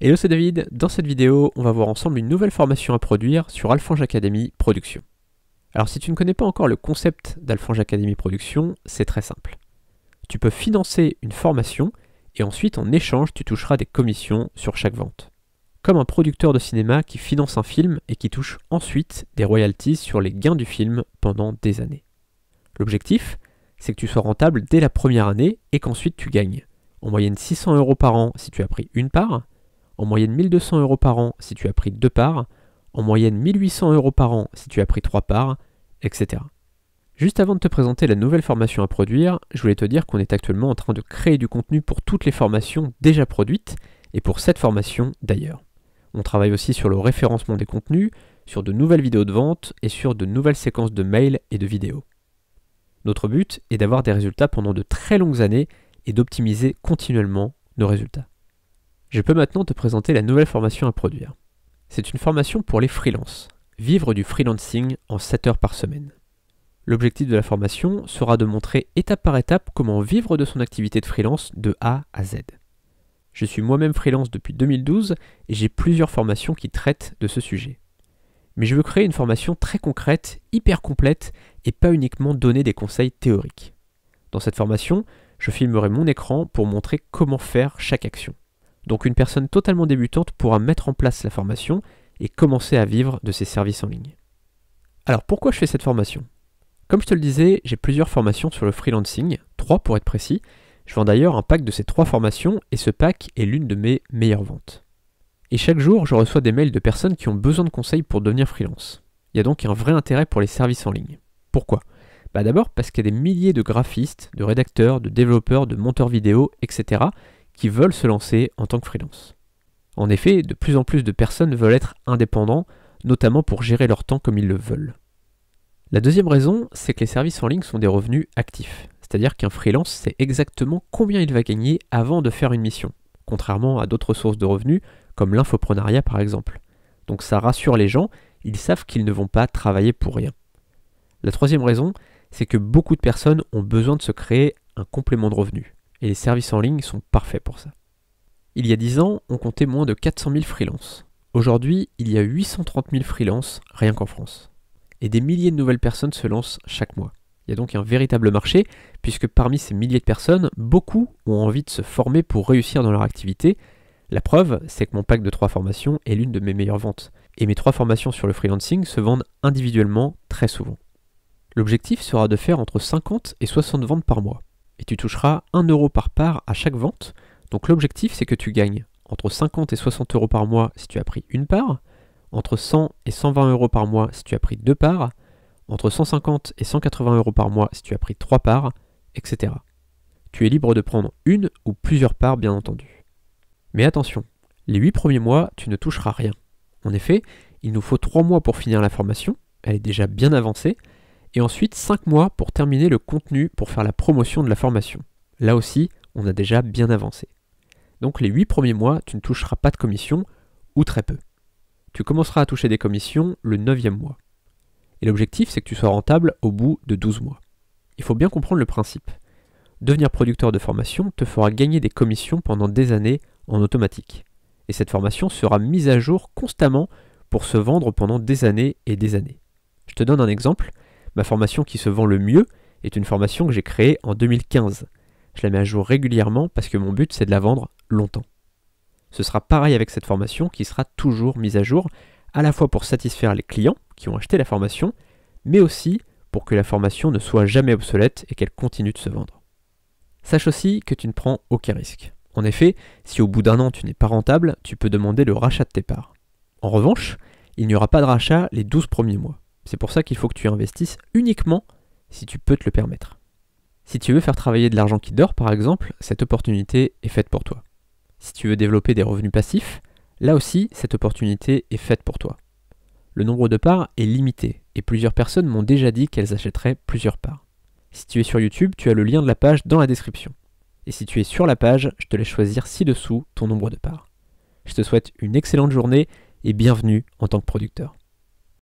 Hello, c'est David. Dans cette vidéo, on va voir ensemble une nouvelle formation à produire sur Alphange Academy Production. Alors si tu ne connais pas encore le concept d'Alphange Academy Production, c'est très simple. Tu peux financer une formation et ensuite en échange tu toucheras des commissions sur chaque vente. Comme un producteur de cinéma qui finance un film et qui touche ensuite des royalties sur les gains du film pendant des années. L'objectif, c'est que tu sois rentable dès la première année et qu'ensuite tu gagnes. En moyenne 600 euros par an si tu as pris une part en moyenne 1200 euros par an si tu as pris deux parts, en moyenne 1800 euros par an si tu as pris trois parts, etc. Juste avant de te présenter la nouvelle formation à produire, je voulais te dire qu'on est actuellement en train de créer du contenu pour toutes les formations déjà produites et pour cette formation d'ailleurs. On travaille aussi sur le référencement des contenus, sur de nouvelles vidéos de vente et sur de nouvelles séquences de mails et de vidéos. Notre but est d'avoir des résultats pendant de très longues années et d'optimiser continuellement nos résultats. Je peux maintenant te présenter la nouvelle formation à produire. C'est une formation pour les freelances. Vivre du freelancing en 7 heures par semaine. L'objectif de la formation sera de montrer étape par étape comment vivre de son activité de freelance de A à Z. Je suis moi-même freelance depuis 2012 et j'ai plusieurs formations qui traitent de ce sujet. Mais je veux créer une formation très concrète, hyper complète et pas uniquement donner des conseils théoriques. Dans cette formation, je filmerai mon écran pour montrer comment faire chaque action. Donc une personne totalement débutante pourra mettre en place la formation et commencer à vivre de ses services en ligne. Alors pourquoi je fais cette formation Comme je te le disais, j'ai plusieurs formations sur le freelancing, trois pour être précis. Je vends d'ailleurs un pack de ces trois formations et ce pack est l'une de mes meilleures ventes. Et chaque jour, je reçois des mails de personnes qui ont besoin de conseils pour devenir freelance. Il y a donc un vrai intérêt pour les services en ligne. Pourquoi bah D'abord parce qu'il y a des milliers de graphistes, de rédacteurs, de développeurs, de monteurs vidéo, etc qui veulent se lancer en tant que freelance. En effet, de plus en plus de personnes veulent être indépendants, notamment pour gérer leur temps comme ils le veulent. La deuxième raison, c'est que les services en ligne sont des revenus actifs, c'est-à-dire qu'un freelance sait exactement combien il va gagner avant de faire une mission, contrairement à d'autres sources de revenus, comme l'infoprenariat par exemple. Donc ça rassure les gens, ils savent qu'ils ne vont pas travailler pour rien. La troisième raison, c'est que beaucoup de personnes ont besoin de se créer un complément de revenus et les services en ligne sont parfaits pour ça. Il y a 10 ans, on comptait moins de 400 000 freelances. Aujourd'hui, il y a 830 000 freelances rien qu'en France. Et des milliers de nouvelles personnes se lancent chaque mois. Il y a donc un véritable marché, puisque parmi ces milliers de personnes, beaucoup ont envie de se former pour réussir dans leur activité. La preuve, c'est que mon pack de 3 formations est l'une de mes meilleures ventes. Et mes 3 formations sur le freelancing se vendent individuellement très souvent. L'objectif sera de faire entre 50 et 60 ventes par mois et tu toucheras 1 euro par part à chaque vente. Donc l'objectif, c'est que tu gagnes entre 50 et 60 euros par mois si tu as pris une part, entre 100 et 120 euros par mois si tu as pris deux parts, entre 150 et 180 euros par mois si tu as pris trois parts, etc. Tu es libre de prendre une ou plusieurs parts, bien entendu. Mais attention, les 8 premiers mois, tu ne toucheras rien. En effet, il nous faut 3 mois pour finir la formation, elle est déjà bien avancée, et ensuite 5 mois pour terminer le contenu pour faire la promotion de la formation. Là aussi, on a déjà bien avancé. Donc les 8 premiers mois, tu ne toucheras pas de commission, ou très peu. Tu commenceras à toucher des commissions le 9e mois. Et l'objectif, c'est que tu sois rentable au bout de 12 mois. Il faut bien comprendre le principe. Devenir producteur de formation te fera gagner des commissions pendant des années en automatique. Et cette formation sera mise à jour constamment pour se vendre pendant des années et des années. Je te donne un exemple. Ma formation qui se vend le mieux est une formation que j'ai créée en 2015. Je la mets à jour régulièrement parce que mon but c'est de la vendre longtemps. Ce sera pareil avec cette formation qui sera toujours mise à jour, à la fois pour satisfaire les clients qui ont acheté la formation, mais aussi pour que la formation ne soit jamais obsolète et qu'elle continue de se vendre. Sache aussi que tu ne prends aucun risque. En effet, si au bout d'un an tu n'es pas rentable, tu peux demander le rachat de tes parts. En revanche, il n'y aura pas de rachat les 12 premiers mois. C'est pour ça qu'il faut que tu investisses uniquement si tu peux te le permettre. Si tu veux faire travailler de l'argent qui dort, par exemple, cette opportunité est faite pour toi. Si tu veux développer des revenus passifs, là aussi, cette opportunité est faite pour toi. Le nombre de parts est limité, et plusieurs personnes m'ont déjà dit qu'elles achèteraient plusieurs parts. Si tu es sur YouTube, tu as le lien de la page dans la description. Et si tu es sur la page, je te laisse choisir ci-dessous ton nombre de parts. Je te souhaite une excellente journée et bienvenue en tant que producteur.